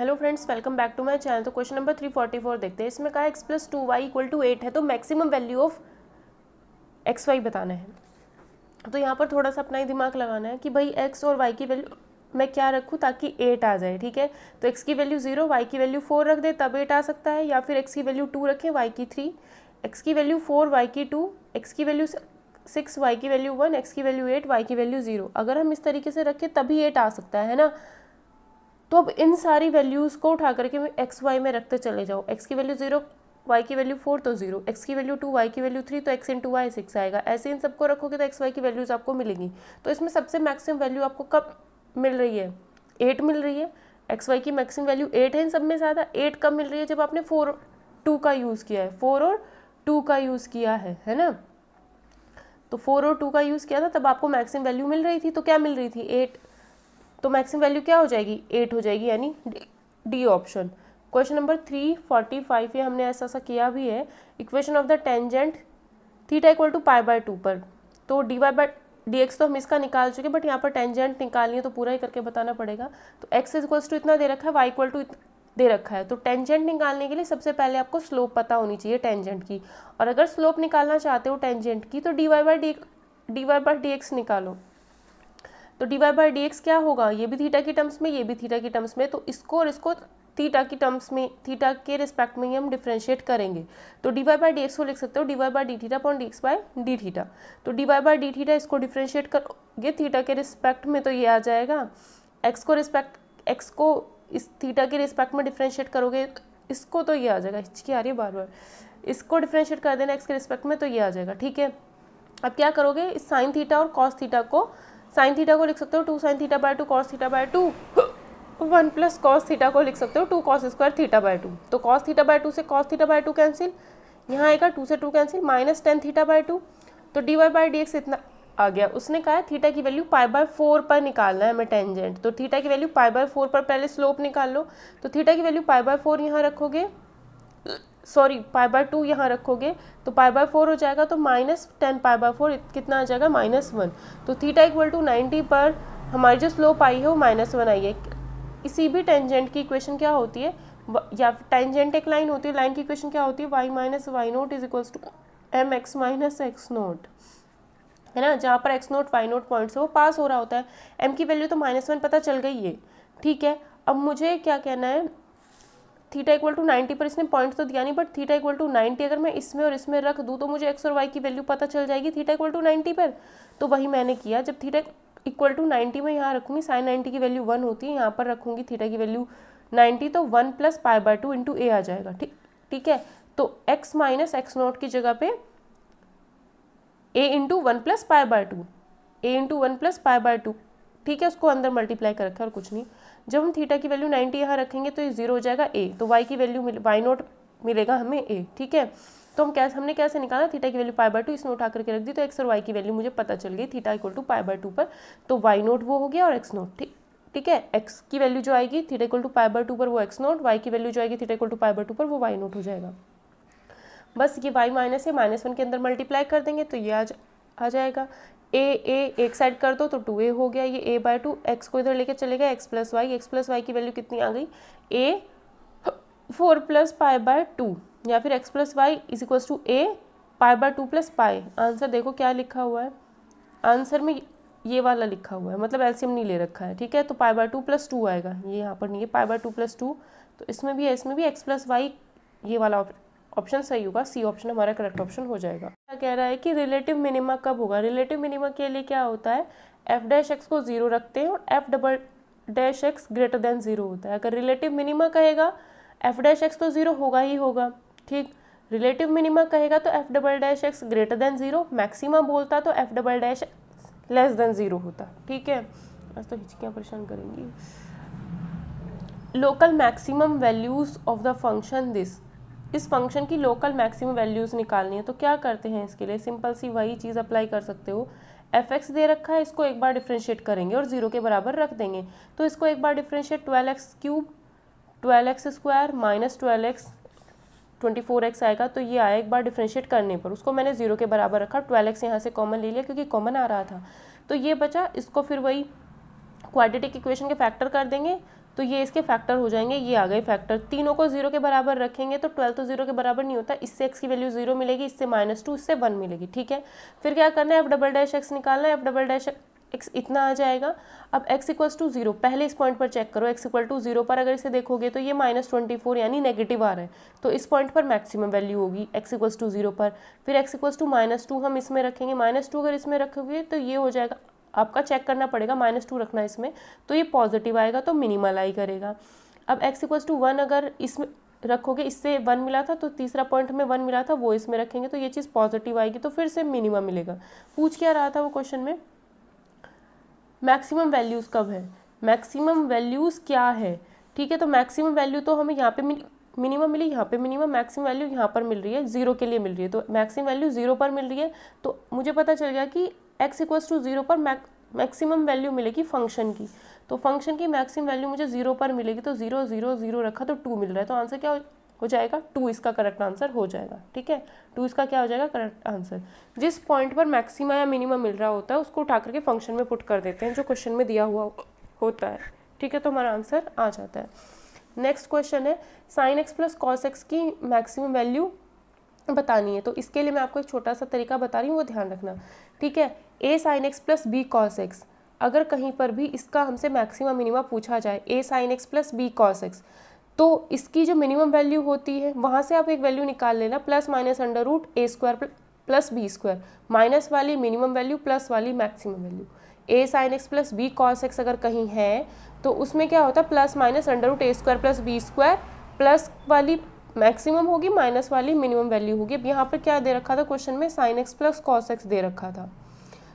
Hello friends welcome back to my channel तो question number three forty four देखते हैं इसमें कहा X plus two Y equal to eight है तो maximum value of X Y बताना है तो यहाँ पर थोड़ा सा अपना ही दिमाग लगाना है कि भाई एक्स और वाई की वैल्यू मैं क्या रखूँ ताकि एट आ जाए ठीक है तो एक्स की वैल्यू जीरो वाई की वैल्यू फोर रख दे तब एट आ सकता है या फिर एक्स की वैल्यू टू रखें वाई की थ्री एक्स की वैल्यू फोर वाई की टू एक्स की वैल्यू सिक्स वाई की वैल्यू वन एक्स की वैल्यू एट वाई की वैल्यू जीरो अगर हम इस तरीके से रखें तभी एट आ सकता है ना तो अब इन सारी वैल्यूज़ को उठा करके एक्स वाई में रखते चले जाओ एक्स की वैल्यू जीरो वाई की वैल्यू फोर तो जीरो एक्स की वैल्यू टू वाई की वैल्यू थ्री तो X into Y six आएगा ऐसे इन सबको रखोगे तो एक्स वाई की वैल्यूज़ आपको मिलेंगी तो इसमें सबसे मैक्सिमम वैल्यू आपको कब मिल रही है एट मिल रही है एक्स वाई की मैक्सिमम वैल्यू एट है इन सब में ज़्यादा एट कब मिल रही है जब आपने फोर टू का यूज़ किया है फोर और टू का यूज़ किया है है ना तो फोर और टू का यूज़ किया था तब आपको मैक्सिमम वैल्यू मिल रही थी तो क्या मिल रही थी एट तो मैक्सिमम वैल्यू क्या हो जाएगी एट हो जाएगी यानी D option question number three forty five ये हमने ऐसा ऐसा किया भी है equation of the tangent theta equal to pi by two पर तो D Y by D X तो हम इसका निकाल चुके बट यहाँ पर टेंजेंट निकालनी है तो पूरा ही करके बताना पड़ेगा तो एक्स इक्वल्स टू इतना दे रखा है वाई इक्वल टू दे रखा है तो टेंजेंट निकालने के लिए सबसे पहले आपको स्लोप पता होनी चाहिए टेंजेंट की और अगर स्लोप निकालना चाहते हो टेंजेंट की तो D Y by D D Y by D X निकालो तो D Y by D X क्या होगा ये भी थीटा की टर्म्स में ये भी थीटा की टर्म्स में तो इसको और इसको थीटा की टर्म्स में थीटा के रिस्पेक्ट में ही हम डिफ्रेंशिएट करेंगे तो D Y by D X को लिख सकते हो D Y by D theta point D X by D theta तो D Y by D theta इसको डिफ्रेंशिएट करोगे थीटा के रिस्पेक्ट में तो ये आ जाएगा एक्स को रिस्पेक्ट एक्स को इस थीटा के रिस्पेक्ट में डिफ्रेंशिएट करोगे इसको तो ये आ जाएगा हिचकी आ रही है बार बार इसको डिफ्रेंशिएट कर देना एक्स के रिस्पेक्ट में तो ये आ जाएगा ठीक है अब क्या करोगे इस साइन थीटा और कॉस थीटा को साइन थीटा को लिख सकते हो two sine theta by two cos theta by two one plus cos theta को लिख सकते हो two cos square theta by two तो कॉस थीटा बाय टू से cos theta by two cancel यहाँ आएगा टू से two cancel minus tan theta by two तो D Y by D X इतना आ गया उसने कहा थीटा की वैल्यू पाई बाय फोर पर निकालना है हमें टेंजेंट तो थीटा की वैल्यू पाई बाय फोर पर पहले स्लोप निकाल लो तो थीटा की वैल्यू पाई बाय फोर यहाँ रखोगे सॉरी पाई बाय टू यहाँ रखोगे तो पाई बाय फोर हो जाएगा तो minus tan pi by four कितना आ जाएगा माइनस वन तो थीटा इक्वल टू नाइन्टी पर हमारी जो स्लोप आई है वो माइनस वन आई है इसी भी टेंजेंट की इक्वेशन क्या होती है या टेंजेंट एक लाइन होती है लाइन की इक्वेशन क्या होती है Y minus Y naught is equals to M X minus X naught है ना जहाँ पर X naught Y naught points है वो पास हो रहा होता है एम की वैल्यू तो माइनस वन पता चल गई है ठीक है अब मुझे क्या कहना है थीटा इक्वल टू नाइन्टी पर इसने पॉइंट तो दिया नहीं but theta equal to ninety अगर मैं इसमें और इसमें रख दूँ तो मुझे एक्स और वाई की वैल्यू पता चल जाएगी थीटा इक्वल टू नाइन्टी पर तो वही मैंने किया जब थीटा इक्वल टू नाइन्टी में यहाँ रखूँगी साइन नाइन्टी की वैल्यू वन होती है यहाँ पर रखूँगी थीटा की वैल्यू नाइन्टी तो one plus pi by two into A आ जाएगा ठीक ठीक है तो एक्स माइनस एक्स नॉट की जगह पे A into one plus pi by two A into one plus pi by two ठीक है उसको अंदर मल्टीप्लाई कर रखा है और कुछ नहीं जब हम थीटा की वैल्यू 90 यहाँ रखेंगे तो ये जीरो हो जाएगा ए तो वाई की वैल्यू मिल वाई नोट मिलेगा हमें ए ठीक है तो हम कैसे हमने कैसे निकाला थीटा की वैल्यू पाई बाय टू इसमें उठा करके रख दी तो एक्स और वाई की वैल्यू मुझे पता चल गई theta equal to pi by two पर तो वाई नोट वो हो गया और एक्स नोट ठीक ठीक है एक्स की वैल्यू जो आएगी theta equal to pi by two पर वो एक्स नोट वाई की वैल्यू जो आएगी theta equal to pi by two पर वो वाई नोट हो जाएगा बस ये वाई माइनस है माइनस वन के अंदर मल्टीप्लाई कर देंगे तो ये आ जाएगा ए ए एक साइड कर दो तो टू ए हो गया ये ए बाय टू एक्स को इधर लेके चले गए X plus Y X plus Y की वैल्यू कितनी आ गई A four plus pi by two या फिर X plus Y is equal to A pi by two plus pi answer देखो क्या लिखा हुआ है आंसर में ये वाला लिखा हुआ है मतलब एल्सियम नहीं ले रखा है ठीक है तो pi by two plus two आएगा ये यहाँ पर नहीं है pi by two plus to तो इसमें भी है इसमें भी एक्स प्लस वाई ये वाला ऑप्शन सही होगा सी ऑप्शन हमारा करेक्ट ऑप्शन हो जाएगा क्या कह रहा है कि रिलेटिव मिनिमा कब होगा रिलेटिव मिनिमा के लिए क्या होता है एफ डैश एक्स को जीरो रखते हैं और F double dash X greater than zero होता है अगर रिलेटिव मिनिमा कहेगा एफ डैश एक्स तो जीरो होगा ही होगा ठीक रिलेटिव मिनिमा कहेगा तो F double dash X greater than zero maxima बोलता तो F double dash less than zero होता ठीक है बस तो हिचकियाँ परेशान करेंगी local maximum values of the function this इस फंक्शन की लोकल मैक्सिमम वैल्यूज़ निकालनी है तो क्या करते हैं इसके लिए सिंपल सी वही चीज़ अप्लाई कर सकते हो एफ एक्स दे रखा है इसको एक बार डिफ्रेंशिएट करेंगे और जीरो के बराबर रख देंगे तो इसको एक बार differentiate twelve X cube twelve X square minus twelve X twenty four X आएगा तो ये आया एक बार डिफ्रेंशिएट करने पर उसको मैंने जीरो के बराबर रखा ट्वेल्व एक्स यहाँ से कॉमन ले लिया क्योंकि कॉमन आ रहा था तो ये बचा इसको फिर वही क्वाड्रेटिक इक्वेशन के फैक्टर कर देंगे तो ये इसके फैक्टर हो जाएंगे ये आ गए फैक्टर तीनों को जीरो के बराबर रखेंगे तो ट्वेल्व तो जीरो के बराबर नहीं होता इससे एक्स की वैल्यू जीरो मिलेगी इससे माइनस टू इससे वन मिलेगी ठीक है फिर क्या करना है एफ डबल डैश एक्स निकालना है एफ डबल डैश एक्स इतना आ जाएगा अब एक्स इक्वल्स टू जीरो पहले इस पॉइंट पर चेक करो एक्स इक्वल टू जीरो पर अगर इसे देखोगे तो ये माइनस ट्वेंटी फोर यानी नेगेटिव आ रहा है तो इस पॉइंट पर मैक्सिमम वैल्यू होगी एक्स इक्वल्स टू जीरो पर फिर X equals to minus two हम इसमें रखेंगे माइनस टू अगर इसमें रखोगे तो ये हो जाएगा आपका चेक करना पड़ेगा माइनस टू रखना इसमें तो ये पॉजिटिव आएगा तो मिनिमल आई करेगा अब एक्स इक्वल्स टू वन अगर इसमें रखोगे इससे वन मिला था तो तीसरा पॉइंट में वन मिला था वो इसमें रखेंगे तो ये चीज़ पॉजिटिव आएगी तो फिर से मिनिमम मिलेगा पूछ क्या रहा था वो क्वेश्चन में मैक्सिमम वैल्यूज़ कब है मैक्सिमम वैल्यूज़ क्या है ठीक है तो मैक्सिमम वैल्यू तो हमें यहाँ पे मिल मिनिमम मिली यहाँ पे मिनिमम मैक्सिमम वैल्यू यहाँ पर मिल रही है जीरो के लिए मिल रही है तो मैक्सिमम वैल्यू जीरो पर मिल रही है तो मुझे पता चल गया कि एक्स इक्वल्स टू ज़ीरो पर मैक्सिमम वैल्यू मिलेगी फंक्शन की तो फंक्शन की मैक्सिमम वैल्यू मुझे जीरो पर मिलेगी तो जीरो जीरो जीरो रखा तो टू मिल रहा है तो आंसर क्या हो जाएगा टू इसका करेक्ट आंसर हो जाएगा ठीक है टू इसका क्या हो जाएगा करेक्ट आंसर जिस पॉइंट पर मैक्सिमा या मिनिमा मिल रहा होता है उसको उठा करके फंक्शन में पुट कर देते हैं जो क्वेश्चन में दिया हुआ होता है ठीक है तो हमारा आंसर आ जाता है नेक्स्ट क्वेश्चन है sine X plus cos X की मैक्सिमम वैल्यू बतानी है तो इसके लिए मैं आपको एक छोटा सा तरीका बता रही हूँ वो ध्यान रखना ठीक है A sine X plus B cos X अगर कहीं पर भी इसका हमसे मैक्सिमम मिनिमम पूछा जाए A sine X plus B cos X तो इसकी जो मिनिमम वैल्यू होती है वहाँ से आप एक वैल्यू निकाल लेना plus minus under root A square plus B square minus वाली मिनिमम वैल्यू प्लस वाली maximum value A sine X plus B cos X अगर कहीं है तो उसमें क्या होता है plus minus under root A square plus B square plus वाली मैक्सिमम होगी माइनस वाली मिनिमम वैल्यू होगी अब यहाँ पर क्या दे रखा था क्वेश्चन में sine X plus cos X दे रखा था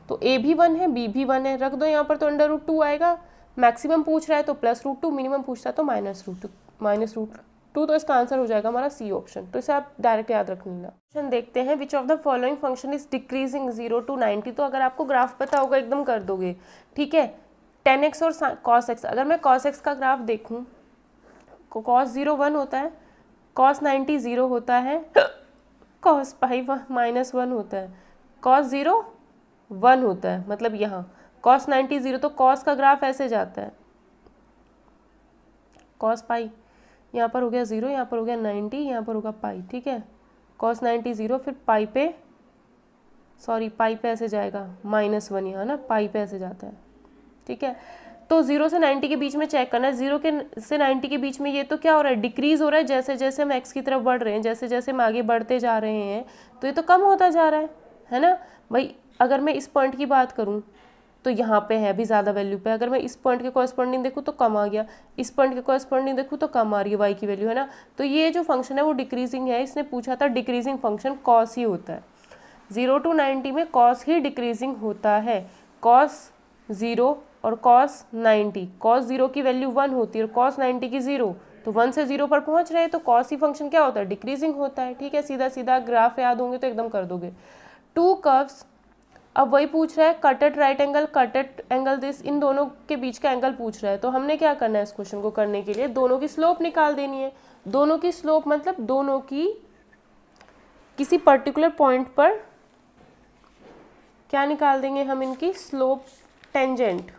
तो ए भी वन है बी भी वन है रख दो यहाँ पर तो अंडर रूट टू आएगा मैक्सिमम पूछ रहा है तो प्लस रूट टू मिनिमम पूछता है तो minus root two minus root two तो इसका आंसर हो जाएगा हमारा सी ऑप्शन तो इसे आप डायरेक्ट याद रख लेना क्वेश्चन देखते हैं which of the following function is decreasing zero to ninety तो अगर आपको ग्राफ पता होगा एकदम कर दोगे ठीक है टेन एक्स और कॉस एक्स अगर मैं कॉस एक्स का ग्राफ देखूँ कॉस जीरो वन होता है कॉस नाइन्टी ज़ीरो होता है कॉस पाई माइनस वन होता है कॉस ज़ीरो वन होता है मतलब यहाँ कॉस नाइन्टी ज़ीरो तो कॉस का ग्राफ ऐसे जाता है कॉस पाई यहाँ पर हो गया ज़ीरो यहाँ पर हो गया नाइन्टी यहाँ पर होगा पाई ठीक है कॉस नाइन्टी ज़ीरो फिर पाई पे सॉरी पाई पे ऐसे जाएगा माइनस वन यहाँ ना पाई पे ऐसे जाता है ठीक है तो जीरो से नाइन्टी के बीच में चेक करना है जीरो के से नाइन्टी के बीच में ये तो क्या हो रहा है डिक्रीज हो रहा है जैसे जैसे हम एक्स की तरफ बढ़ रहे हैं जैसे जैसे हम आगे बढ़ते जा रहे हैं तो ये तो कम होता जा रहा है है ना भाई अगर मैं इस पॉइंट की बात करूँ तो यहाँ पे है अभी ज़्यादा वैल्यू पे अगर मैं इस पॉइंट के कॉरस्पॉन्डिंग देखूँ तो कम आ गया इस पॉइंट के कॉरस्पॉन्डिंग देखूँ तो कम आ रही है वाई की वैल्यू है ना तो ये जो फंक्शन है वो डिक्रीजिंग है इसने पूछा था डिक्रीजिंग फंक्शन कॉस ही होता है जीरो टू नाइन्टी में कॉस ही डिक्रीजिंग होता है कॉस ज़ीरो और कॉस 90 कॉस जीरो की वैल्यू वन होती है और कॉस 90 की जीरो तो वन से जीरो पर पहुंच रहे तो कॉस ही फंक्शन क्या होता है डिक्रीजिंग होता है ठीक है सीधा सीधा ग्राफ याद होंगे तो एकदम कर दोगे टू कर्व्स अब वही पूछ रहा है cutted right angle cutted angle this इन दोनों के बीच का एंगल पूछ रहा है तो हमने क्या करना है इस क्वेश्चन को करने के लिए दोनों की स्लोप निकाल देनी है दोनों की स्लोप मतलब दोनों की किसी पर्टिकुलर पॉइंट पर क्या निकाल देंगे हम इनकी स्लोप टेंजेंट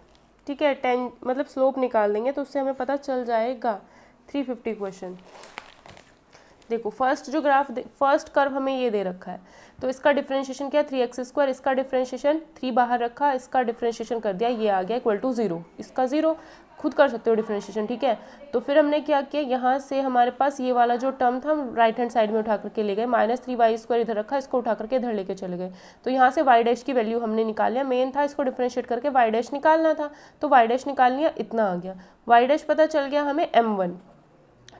ठीक है टेन मतलब स्लोप निकाल देंगे तो उससे हमें पता चल जाएगा थ्री फिफ्टी क्वेश्चन देखो फर्स्ट जो ग्राफ फर्स्ट कर्व हमें ये दे रखा है तो इसका डिफ्रेंशिएशन क्या है थ्री एक्स स्क्वायर इसका डिफ्रेंशिएशन थ्री बाहर रखा इसका डिफ्रेंशिएशन कर दिया ये आ गया इक्वल टू जीरो इसका जीरो खुद कर सकते हो डिफ्रेंशिएशन ठीक है तो फिर हमने क्या किया यहाँ से हमारे पास ये वाला जो टर्म था हम राइट हैंड साइड में उठा करके ले गए माइनस थ्री वाई स्क्वायर इधर रखा इसको उठा करके इधर लेके चले गए तो यहाँ से वाई डैश की वैल्यू हमने निकाल लिया मेन था इसको डिफ्रेंशिएट करके वाई डैश निकालना था तो वाई डैश निकाल लिया इतना आ गया वाई डैश पता चल गया हमें एम वन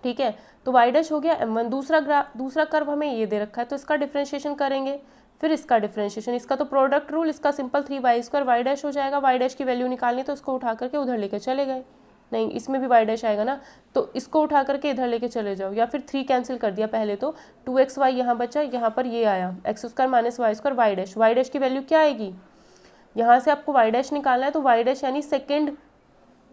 ठीक है तो वाई डैश हो गया एम वन दूसरा ग्राफ दूसरा कर्व हमें ये दे रखा है तो इसका डिफ्रेंशिएशन करेंगे फिर इसका डिफ्रेंशिएशन इसका तो प्रोडक्ट रूल इसका simple three Y square Y dash हो जाएगा वाई डैश की वैल्यू निकालनी तो इसको उठा करके उधर लेके चले गए नहीं इसमें भी वाई डैश आएगा ना तो इसको उठा करके इधर लेके चले जाओ या फिर थ्री कैंसिल कर दिया पहले तो टू एक्स वाई यहाँ बचा यहाँ पर ये आया X square minus Y square Y dash Y dash की वैल्यू क्या आएगी यहाँ से आपको वाई डैश निकालना है तो वाई डैश यानी सेकेंड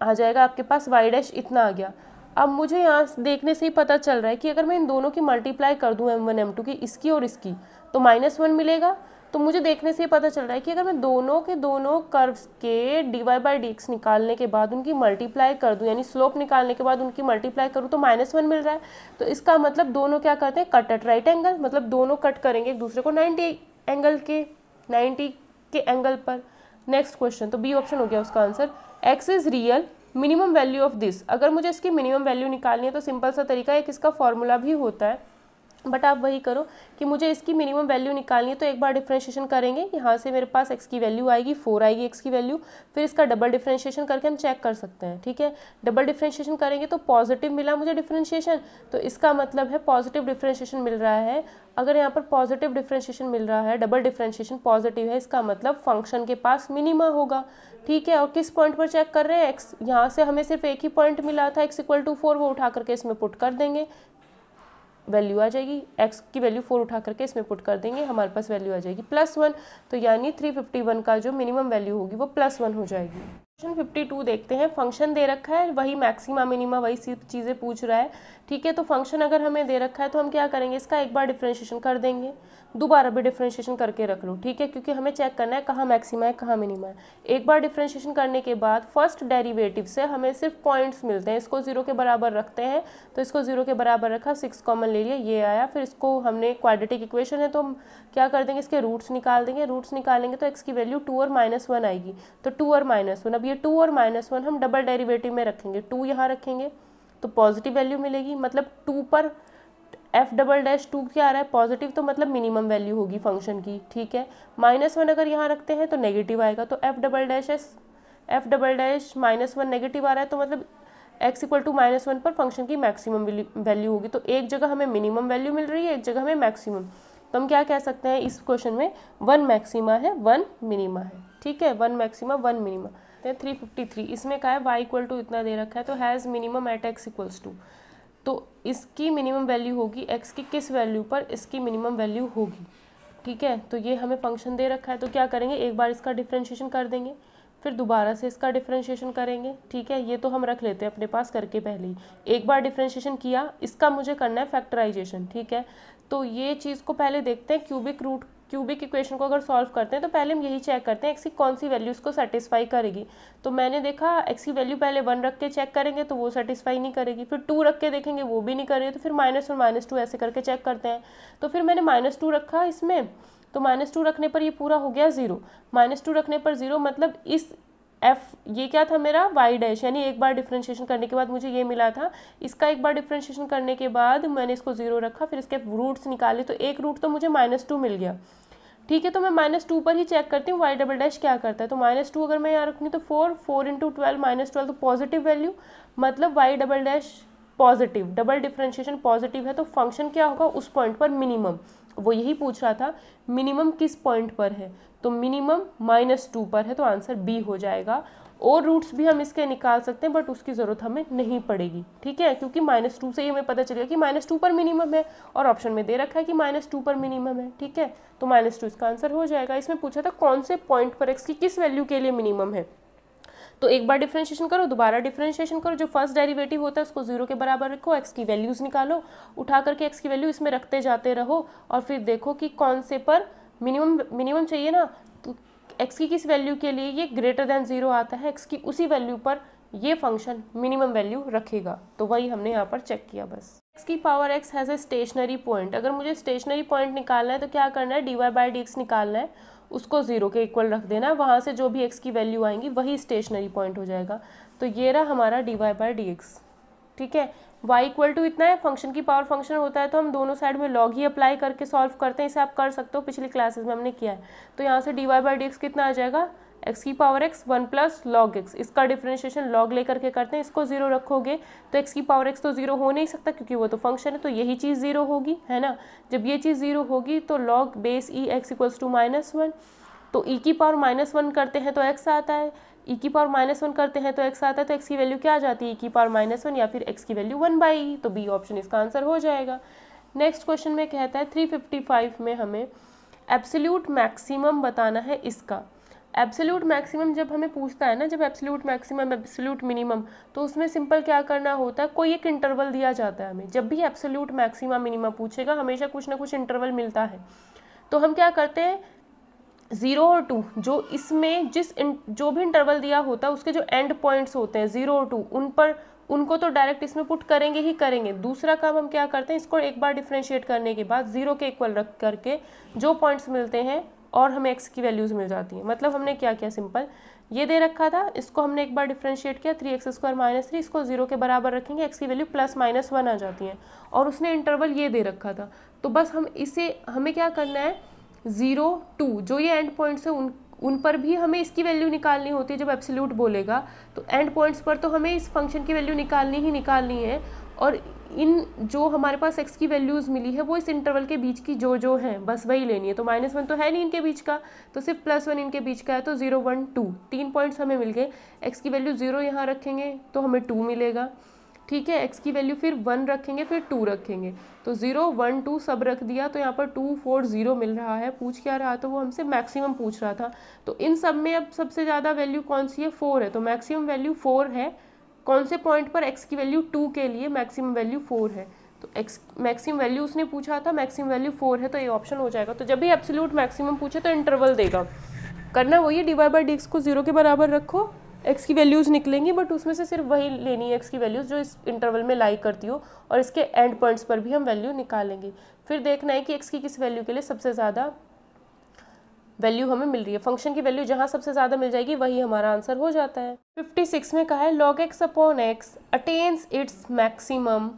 आ जाएगा आपके पास वाई डैश इतना आ गया अब मुझे यहाँ देखने से ही पता चल रहा है कि अगर मैं इन दोनों की मल्टीप्लाई कर दूँ एम वन एम टू की इसकी और इसकी तो माइनस वन मिलेगा तो मुझे देखने से ही पता चल रहा है कि अगर मैं दोनों के दोनों कर्व्स के D Y by D X निकालने के बाद उनकी मल्टीप्लाई कर दूँ यानी स्लोप निकालने के बाद उनकी मल्टीप्लाई करूँ तो माइनस वन मिल रहा है तो इसका मतलब दोनों क्या करते हैं कट एट राइट एंगल मतलब दोनों कट करेंगे एक दूसरे को नाइन्टी एंगल के नाइन्टी के एंगल पर नेक्स्ट क्वेश्चन तो बी ऑप्शन हो गया उसका answer X is real minimum value of this अगर मुझे इसकी मिनिमम वैल्यू निकालनी है तो सिंपल सा तरीका एक इसका फॉर्मूला भी होता है बट आप वही करो कि मुझे इसकी मिनिमम वैल्यू निकालनी है तो एक बार डिफ्रेंशिएशन करेंगे यहाँ से मेरे पास एक्स की वैल्यू आएगी फोर आएगी एक्स की वैल्यू फिर इसका डबल डिफ्रेंशिएशन करके हम चेक कर सकते हैं ठीक है डबल डिफ्रेंशिएशन करेंगे तो पॉजिटिव मिला मुझे डिफ्रेंशिएशन तो इसका मतलब है पॉजिटिव डिफ्रेंशिएशन मिल रहा है अगर यहाँ पर पॉजिटिव डिफ्रेंशिएशन मिल रहा है डबल डिफ्रेंशिएशन पॉजिटिव है इसका मतलब फंक्शन के पास मिनिमा होगा ठीक है और किस पॉइंट पर चेक कर रहे हैं एक्स यहाँ से हमें सिर्फ एक ही पॉइंट मिला था एक्स इक्वल टू फोर वो उठा करके इसमें पुट कर देंगे वैल्यू आ जाएगी एक्स की वैल्यू फोर उठा करके इसमें पुट कर देंगे हमारे पास वैल्यू आ जाएगी प्लस वन तो यानी थ्री फिफ्टी वन का जो मिनिमम वैल्यू होगी वो प्लस वन हो जाएगी क्वेश्चन 52 देखते हैं फंक्शन दे रखा है वही मैक्सिमा मिनिमा वही सी चीज़ें पूछ रहा है ठीक है तो फंक्शन अगर हमें दे रखा है तो हम क्या करेंगे इसका एक बार डिफ्रेंशिएशन कर देंगे दोबारा भी डिफ्रेंशिएशन करके रख लो ठीक है क्योंकि हमें चेक करना है कहाँ मैक्सिमा है कहाँ मिनिमा है एक बार डिफ्रेंशिएशन करने के बाद फर्स्ट डेरीवेटिव से हमें सिर्फ पॉइंट्स मिलते हैं इसको जीरो के बराबर रखते हैं तो इसको जीरो के बराबर रखा सिक्स कॉमन ले लिया ये आया फिर इसको हमने क्वाड्रेटिक इक्वेशन है तो हम क्या कर देंगे इसके रूट्स निकाल देंगे रूट्स निकालेंगे तो एक्स की वैल्यू टू और माइनस वन आएगी तो टू और माइनस वन अब ये टू और माइनस वन हम डबल डेरिवेटिव में रखेंगे टू यहाँ रखेंगे तो पॉजिटिव वैल्यू मिलेगी मतलब टू पर एफ डबल डैश टू क्या आ रहा है पॉजिटिव तो मतलब मिनिमम वैल्यू होगी फंक्शन की ठीक है माइनस वन अगर यहाँ रखते हैं तो नेगेटिव आएगा तो F double dash S F double dash minus one negative आ रहा है तो मतलब X equal to minus one पर फंक्शन की मैक्सिमम वैल्यू होगी तो एक जगह हमें मिनिमम वैल्यू मिल रही है एक जगह हमें मैक्सिमम तो हम क्या कह सकते हैं इस क्वेश्चन में वन मैक्सिमा है वन मिनिमा है ठीक है वन मैक्सिमा वन मिनिमा देखते हैं थ्री फिफ्टी थ्री इसमें क्या है वाई इक्वल टू इतना दे रखा है तो has minimum at X equals to तो इसकी मिनिमम वैल्यू होगी एक्स की किस वैल्यू पर इसकी मिनिमम वैल्यू होगी ठीक है तो ये हमें फंक्शन दे रखा है तो क्या करेंगे एक बार इसका डिफ्रेंशिएशन कर देंगे फिर दोबारा से इसका डिफ्रेंशिएशन करेंगे ठीक है ये तो हम रख लेते हैं अपने पास करके पहले ही एक बार डिफ्रेंशिएशन किया इसका मुझे करना है फैक्टराइजेशन ठीक है तो ये चीज़ को पहले देखते हैं क्यूबिक रूट क्यूबिक इक्वेशन को अगर सॉल्व करते हैं तो पहले हम यही चेक करते हैं एक्स की कौन सी वैल्यू इसको सेटिस्फाई करेगी तो मैंने देखा एक्स की वैल्यू पहले वन रख के चेक करेंगे तो वो सेटिस्फाई नहीं करेगी फिर टू रख के देखेंगे वो भी नहीं करेगी तो फिर माइनस और माइनस टू ऐसे करके चेक करते हैं तो फिर मैंने माइनस टू रखा इसमें तो माइनस टू रखने पर ये पूरा हो गया ज़ीरो माइनस टू रखने पर ज़ीरो मतलब इस एफ ये क्या था मेरा वाई डैश यानी एक बार डिफ्रेंशिएशन करने के बाद मुझे ये मिला था इसका एक बार डिफ्रेंशिएशन करने के बाद मैंने इसको ज़ीरो रखा फिर इसके रूट्स निकाले तो एक रूट तो मुझे माइनस टू मिल गया ठीक है तो मैं माइनस टू पर ही चेक करती हूँ वाई डबल डैश क्या करता है तो माइनस टू अगर मैं यहाँ रखूँगी तो four four into twelve minus twelve तो पॉजिटिव वैल्यू मतलब Y double dash positive double differentiation positive है तो फंक्शन क्या होगा उस पॉइंट पर मिनिमम वो यही पूछ रहा था मिनिमम किस पॉइंट पर है तो मिनिमम माइनस टू पर है तो आंसर बी हो जाएगा और रूट्स भी हम इसके निकाल सकते हैं बट उसकी ज़रूरत हमें नहीं पड़ेगी ठीक है क्योंकि माइनस टू से ही हमें पता चलेगा कि माइनस टू पर मिनिमम है और ऑप्शन में दे रखा है कि माइनस टू पर मिनिमम है ठीक है तो माइनस टू इसका आंसर हो जाएगा इसमें पूछा था कौन से पॉइंट पर एक्स की किस वैल्यू के लिए मिनिमम है तो एक बार डिफ्रेंशिएशन करो दोबारा डिफ्रेंशिएशन करो जो फर्स्ट डेरिवेटिव होता है उसको जीरो के बराबर रखो एक्स की वैल्यूज़ निकालो उठा करके एक्स की वैल्यू इसमें रखते जाते रहो और फिर देखो कि कौन से पर मिनिमम मिनिमम चाहिए ना एक्स की किस वैल्यू के लिए ये ग्रेटर देन ज़ीरो आता है एक्स की उसी वैल्यू पर ये फंक्शन मिनिमम वैल्यू रखेगा तो वही हमने यहाँ पर चेक किया बस एक्स की power X has a stationary point अगर मुझे स्टेशनरी पॉइंट निकालना है तो क्या करना है D Y by D X निकालना है उसको ज़ीरो के इक्वल रख देना है वहाँ से जो भी एक्स की वैल्यू आएंगी वही स्टेशनरी पॉइंट हो जाएगा तो ये रहा हमारा D Y by D X ठीक है y इक्वल टू इतना है फंक्शन की पावर फंक्शन होता है तो हम दोनों साइड में लॉग ही अप्लाई करके सॉल्व करते हैं इसे आप कर सकते हो पिछली क्लासेस में हमने किया है तो यहाँ से D Y by D X कितना आ जाएगा एक्स की power X one plus log X इसका डिफ्रेंशिएशन लॉग लेकर के करते हैं इसको जीरो रखोगे तो एक्स की पावर एक्स तो जीरो हो नहीं सकता क्योंकि वो तो फंक्शन है तो यही चीज़ जीरो होगी है ना जब ये चीज़ जीरो होगी तो log base E X equals to minus one तो ई e की पावर माइनस वन करते हैं तो एक्स आता है ई e की पावर माइनस वन करते हैं तो एक्स आता है तो एक्स की वैल्यू क्या आ जाती है ई e की पावर माइनस वन या फिर एक्स की वैल्यू वन बाई तो बी ऑप्शन इसका आंसर हो जाएगा नेक्स्ट क्वेश्चन में कहता है थ्री फिफ्टी फाइव में हमें एब्सोल्यूट मैक्सिमम बताना है इसका एब्सोल्यूट मैक्सिमम जब हमें पूछता है ना जब एब्सोल्यूट मैक्सिमम एब्सोल्यूट मिनिमम तो उसमें सिंपल क्या करना होता है कोई एक इंटरवल दिया जाता है हमें जब भी एब्सोल्यूट मैक्सिमम मिनिमम पूछेगा हमेशा कुछ ना कुछ इंटरवल मिलता है तो हम क्या करते हैं ज़ीरो और टू जो इसमें जिस जो भी इंटरवल दिया होता है उसके जो एंड पॉइंट्स होते हैं ज़ीरो और टू उन पर उनको तो डायरेक्ट इसमें पुट करेंगे ही करेंगे दूसरा काम हम क्या करते हैं इसको एक बार डिफ्रेंशिएट करने के बाद ज़ीरो के इक्वल रख करके जो पॉइंट्स मिलते हैं और हमें एक्स की वैल्यूज़ मिल जाती हैं मतलब हमने क्या किया सिंपल ये दे रखा था इसको हमने एक बार डिफ्रेंशिएट किया three X square minus three इसको जीरो के बराबर रखेंगे एक्स की वैल्यू प्लस माइनस वन आ जाती है और उसने इंटरवल ये दे रखा था तो बस हम इसे हमें क्या करना है ज़ीरो टू जो ये एंड पॉइंट्स हैं उन उन पर भी हमें इसकी वैल्यू निकालनी होती है जब एब्सोल्यूट बोलेगा तो एंड पॉइंट्स पर तो हमें इस फंक्शन की वैल्यू निकालनी ही निकालनी है और इन जो हमारे पास एक्स की वैल्यूज़ मिली है वो इस इंटरवल के बीच की जो जो हैं बस वही लेनी है तो माइनस वन तो है नहीं इनके बीच का तो सिर्फ प्लस वन इनके बीच का है तो ज़ीरो वन टू तीन पॉइंट्स हमें मिल गए एक्स की वैल्यू ज़ीरो यहाँ रखेंगे तो हमें टू मिलेगा ठीक है एक्स की वैल्यू फिर वन रखेंगे फिर टू रखेंगे तो ज़ीरो वन टू सब रख दिया तो यहाँ पर टू फोर ज़ीरो मिल रहा है पूछ क्या रहा था वो हमसे मैक्सिमम पूछ रहा था तो इन सब में अब सबसे ज़्यादा वैल्यू कौन सी है फोर है तो मैक्सिमम वैल्यू फोर है कौन से पॉइंट पर एक्स की वैल्यू टू के लिए मैक्सिमम वैल्यू फोर है तो एक्स मैक्सिमम वैल्यू उसने पूछा था मैक्सिमम वैल्यू फोर है तो ये ऑप्शन हो जाएगा तो जब भी एब्सोल्यूट मैक्सिमम पूछे तो इंटरवल देगा करना वही डिवाइड बाई डी को जीरो के बराबर रखो एक्स की वैल्यूज़ निकलेंगी बट उसमें से सिर्फ वही लेनी है एक्स की वैल्यूज़ जो इस इंटरवल में लाई करती हो और इसके एंड पॉइंट्स पर भी हम वैल्यू निकालेंगे फिर देखना है कि एक्स की किस वैल्यू के लिए सबसे ज़्यादा वैल्यू हमें मिल रही है फंक्शन की वैल्यू जहाँ सबसे ज़्यादा मिल जाएगी वही हमारा आंसर हो जाता है सिक्स में कहा है log x upon X attains its maximum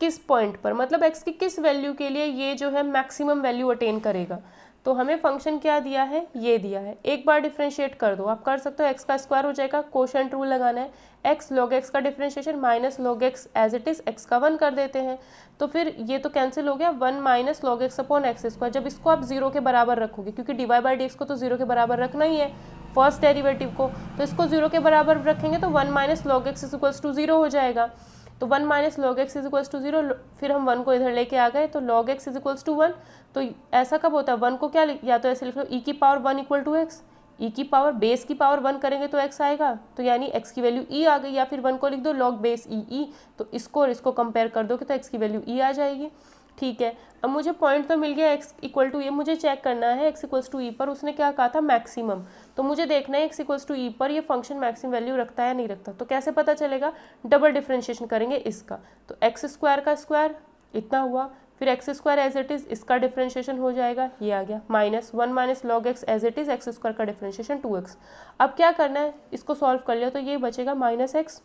किस पॉइंट पर मतलब एक्स की किस वैल्यू के लिए ये जो है मैक्सिमम वैल्यू अटेन करेगा तो हमें फंक्शन क्या दिया है ये दिया है एक बार डिफ्रेंशिएट कर दो आप कर सकते हो एक्स का स्क्वायर हो जाएगा क्वेश्चन रूल लगाना है एक्स लॉग एक्स का differentiation minus log x as it is X का वन कर देते हैं तो फिर ये तो कैंसिल हो गया one minus log x upon X square जब इसको आप जीरो के बराबर रखोगे क्योंकि डिवाई बाई डी को तो जीरो के बराबर रखना ही है फर्स्ट डेरिवेटिव को तो इसको जीरो के बराबर रखेंगे तो one minus log x is equals to zero हो जाएगा तो one minus log x is equals to zero फिर हम वन को इधर लेके आ गए तो log x is equals to one तो ऐसा कब होता है वन को क्या या तो ऐसे लिख लो ई e की power one equal to x e की पावर बेस की पावर वन करेंगे तो एक्स आएगा तो यानी एक्स की वैल्यू ई e आ गई या फिर वन को लिख दो लॉग बेस ई ई तो इसको और इसको कंपेयर कर दो कि तो एक्स की वैल्यू ई e आ जाएगी ठीक है अब मुझे पॉइंट तो मिल गया एक्स इक्वल टू ये मुझे चेक करना है एक्स इक्वल्स टू ई पर उसने क्या कहा था मैक्सिमम तो मुझे देखना है एक्स इक्वल्स टू ई पर ये फंक्शन मैक्सिमम वैल्यू रखता है या नहीं रखता तो कैसे पता चलेगा डबल डिफ्रेंशिएशन करेंगे इसका तो एक्स स्क्वायर का स्क्वायर इतना हुआ फिर x square as it is इसका डिफ्रेंशिएशन हो जाएगा ये आ गया minus one minus log x as it is x square का डिफ्रेंशिएशन टू एक्स अब क्या करना है इसको सॉल्व कर लिया तो ये बचेगा माइनस एक्स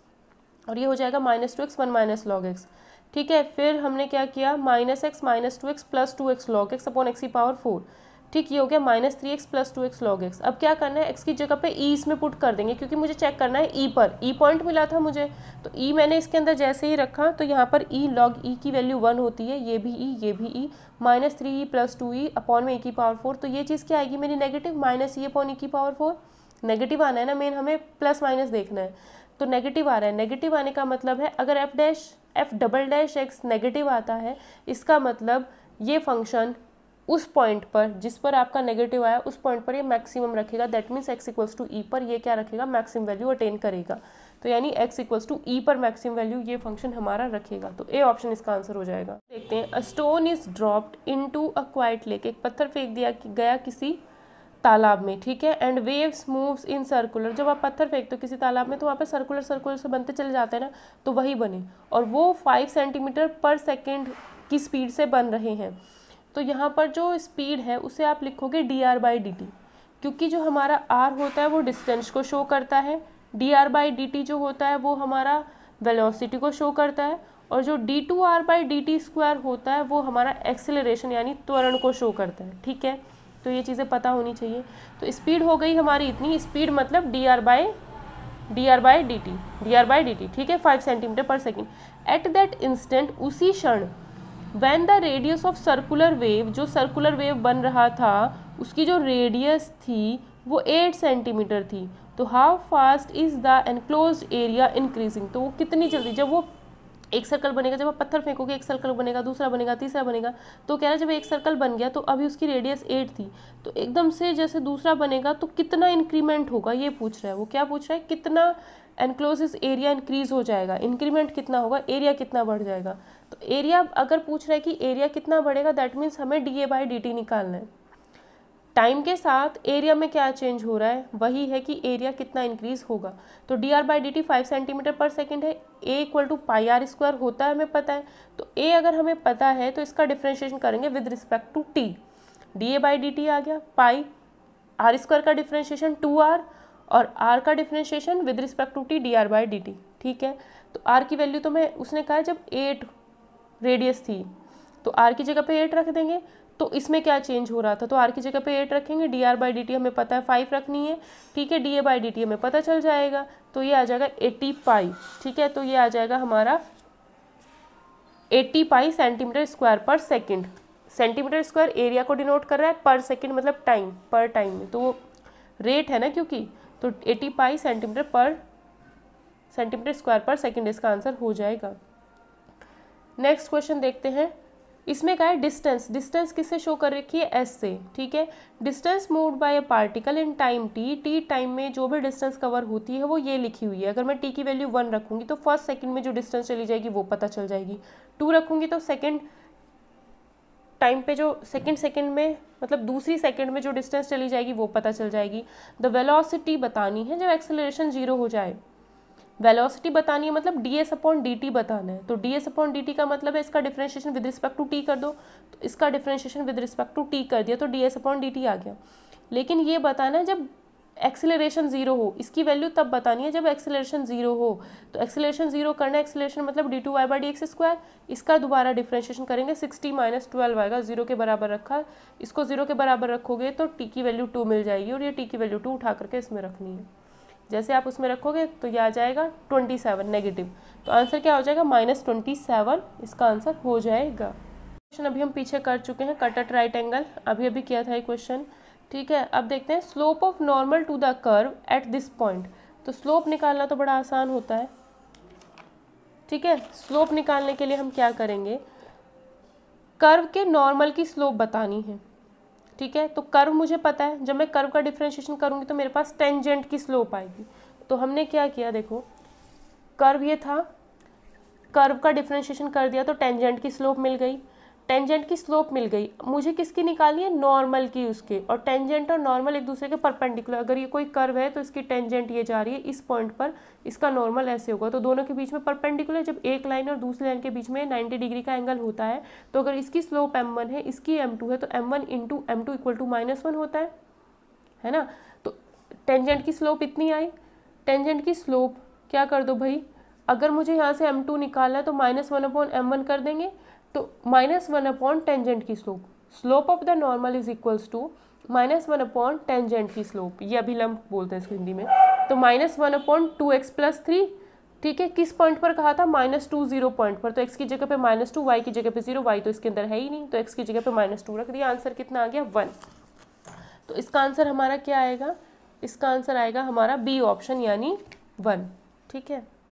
और ये हो जाएगा minus two x one minus log x ठीक है फिर हमने क्या किया minus x minus two x plus two x log x upon x की पावर फोर ठीक ये हो गया minus three x plus two x log x अब क्या करना है एक्स की जगह पे ई e इसमें पुट कर देंगे क्योंकि मुझे चेक करना है ई e पर ई e पॉइंट मिला था मुझे तो ई e मैंने इसके अंदर जैसे ही रखा तो यहाँ पर ई लॉग ई की वैल्यू वन होती है ये भी ई e, ये भी e e। Minus three e e plus two e e upon में ई की पावर फोर तो ये चीज़ क्या आएगी मेरी negative minus e upon e की पावर फोर नेगेटिव आना है ना मेन हमें प्लस माइनस देखना है तो नेगेटिव आ रहा है नेगेटिव आने का मतलब है अगर f dash f double dash x negative आता है इसका मतलब ये फंक्शन उस पॉइंट पर जिस पर आपका नेगेटिव आया उस पॉइंट पर ये मैक्सिमम रखेगा that means x equals to e पर ये क्या रखेगा मैक्सिमम वैल्यू अटेन करेगा तो यानी एक्स इक्वल्स टू ई पर मैक्सिमम वैल्यू ये फंक्शन हमारा रखेगा तो ए ऑप्शन इसका आंसर हो जाएगा देखते हैं a stone is dropped into a quiet lake एक पत्थर फेंक दिया कि गया किसी तालाब में ठीक है and waves moves in circular जब आप पत्थर फेंकते हो किसी तालाब में तो वहाँ पे सर्कुलर सर्कुलर से बनते चले जाते हैं ना तो वही बने और वो फाइव सेंटीमीटर पर सेकेंड की स्पीड से बन रहे हैं तो यहाँ पर जो स्पीड है उसे आप लिखोगे d r by d t क्योंकि जो हमारा आर होता है वो डिस्टेंस को शो करता है d r by d t जो होता है वो हमारा वेलोसिटी को शो करता है और जो d two r by d t square होता है वो हमारा एक्सेलरेशन यानी त्वरण को शो करता है ठीक है तो ये चीज़ें पता होनी चाहिए तो स्पीड हो गई हमारी इतनी स्पीड मतलब d r by d r by d t d r by d t ठीक है five centimetre per second at that instant उसी क्षण when the radius of circular wave जो सर्कुलर वेव बन रहा था उसकी जो रेडियस थी वो एट सेंटीमीटर थी तो how fast is the enclose area increasing तो वो कितनी जल्दी जब वो एक सर्कल बनेगा जब आप पत्थर फेंकोगे एक सर्कल बनेगा दूसरा बनेगा तीसरा बनेगा तो कह रहा है जब एक सर्कल बन गया तो अभी उसकी रेडियस एट थी तो एकदम से जैसे दूसरा बनेगा तो कितना इंक्रीमेंट होगा ये पूछ रहा है वो क्या पूछ रहा है कितना एनक्लोजिस एरिया इंक्रीज हो जाएगा इंक्रीमेंट कितना होगा एरिया कितना बढ़ जाएगा तो एरिया अगर पूछ रहा है कि एरिया कितना बढ़ेगा दैट मीन्स हमें d a by d t निकालना है टाइम के साथ एरिया में क्या चेंज हो रहा है वही है कि एरिया कितना इंक्रीज होगा तो d r by d t five centimetre per second है a equal to pi r square होता है हमें पता है तो ए अगर हमें पता है तो इसका डिफ्रेंशिएशन करेंगे with respect to t d a by d t आ गया पाई आर स्क्वायर का डिफ्रेंशिएशन टू आर और आर का differentiation with respect to t d r by d t ठीक है तो आर की वैल्यू तो मैं उसने कहा जब एट रेडियस थी तो आर की जगह पे एट रख देंगे तो इसमें क्या चेंज हो रहा था तो आर की जगह पे एट रखेंगे d r by d t हमें पता है फाइव रखनी है ठीक है d a by d t हमें पता चल जाएगा तो ये आ जाएगा एटी पाई ठीक है तो ये आ जाएगा हमारा eighty pi centimetre square per second centimetre square area को डिनोट कर रहा है पर सेकेंड मतलब टाइम पर टाइम में तो वो रेट है ना क्योंकि तो eighty pi centimetre per centimetre square per second इसका आंसर हो जाएगा नेक्स्ट क्वेश्चन देखते हैं इसमें क्या है डिस्टेंस डिस्टेंस किससे शो कर रखी है एस से ठीक है distance move by a particle in time t t time में जो भी डिस्टेंस कवर होती है वो ये लिखी हुई है अगर मैं टी की वैल्यू वन रखूंगी तो फर्स्ट सेकंड में जो डिस्टेंस चली जाएगी वो पता चल जाएगी टू रखूँगी तो सेकेंड टाइम पे जो सेकेंड सेकेंड में मतलब दूसरी सेकेंड में जो डिस्टेंस चली जाएगी वो पता चल जाएगी द वेलोसिटी बतानी है जब एक्सेलरेशन जीरो हो जाए वेलोसिटी बतानी है मतलब d s upon d t बताना है तो d s upon d t का मतलब है इसका differentiation with respect to t कर दो तो इसका differentiation with respect to t कर दिया तो d s upon d t आ गया लेकिन ये बताना है जब एक्सेलरेशन जीरो हो इसकी वैल्यू तब बतानी है जब एक्सेलरेशन जीरो हो तो एक्सेलरेशन जीरो करना एक्सेलरेशन मतलब d two y by D x square इसका दोबारा डिफ्रेंशिएशन करेंगे सिक्सटी माइनस ट्वेल्व आएगा जीरो के बराबर रखा इसको जीरो के बराबर रखोगे तो टी की वैल्यू टू मिल जाएगी और ये टी की वैल्यू टू उठा करके इसमें रखनी है जैसे आप उसमें रखोगे तो ये आ जाएगा ट्वेंटी सेवन नेगेटिव तो आंसर क्या हो जाएगा माइनस ट्वेंटी सेवन इसका आंसर हो जाएगा क्वेश्चन अभी हम पीछे कर चुके हैं कटट राइट एंगल अभी अभी किया था ये क्वेश्चन ठीक है अब देखते हैं slope of normal to the curve at this point तो स्लोप निकालना तो बड़ा आसान होता है ठीक है स्लोप निकालने के लिए हम क्या करेंगे कर्व के नॉर्मल की स्लोप बतानी है ठीक है तो कर्व मुझे पता है जब मैं कर्व का डिफ्रेंशिएशन करूँगी तो मेरे पास टेंजेंट की स्लोप आएगी तो हमने क्या किया देखो कर्व ये था कर्व का डिफ्रेंशिएशन कर दिया तो टेंजेंट की स्लोप मिल गई टेंजेंट की स्लोप मिल गई मुझे किसकी निकालनी है नॉर्मल की उसके और टेंजेंट और नॉर्मल एक दूसरे के परपेंडिकुलर अगर ये कोई कर्व है तो इसकी टेंजेंट ये जा रही है इस पॉइंट पर इसका नॉर्मल ऐसे होगा तो दोनों के बीच में परपेंडिकुलर जब एक लाइन और दूसरी लाइन के बीच में 90 डिग्री का एंगल होता है तो अगर इसकी स्लोप एम है इसकी एम है तो m one into m two equal to minus one होता है है ना तो टेंजेंट की स्लोप इतनी आई टेंजेंट की स्लोप क्या कर दो भाई अगर मुझे यहाँ से एम टू निकालना है तो minus one upon m one कर देंगे तो माइनस वन अपॉन टेंजेंट की slope slope of the normal is equals to minus one upon tangent की स्लोप ये लम्ब बोलते हैं इसको हिंदी में तो minus one upon two x plus three ठीक है किस पॉइंट पर कहा था माइनस टू जीरो पॉइंट पर तो एक्स की जगह पे माइनस टू वाई की जगह पे जीरो वाई तो इसके अंदर है ही नहीं तो एक्स की जगह पे माइनस टू रख दिया आंसर कितना आ गया वन तो इसका आंसर हमारा क्या आएगा इसका आंसर आएगा हमारा बी ऑप्शन यानी वन ठीक है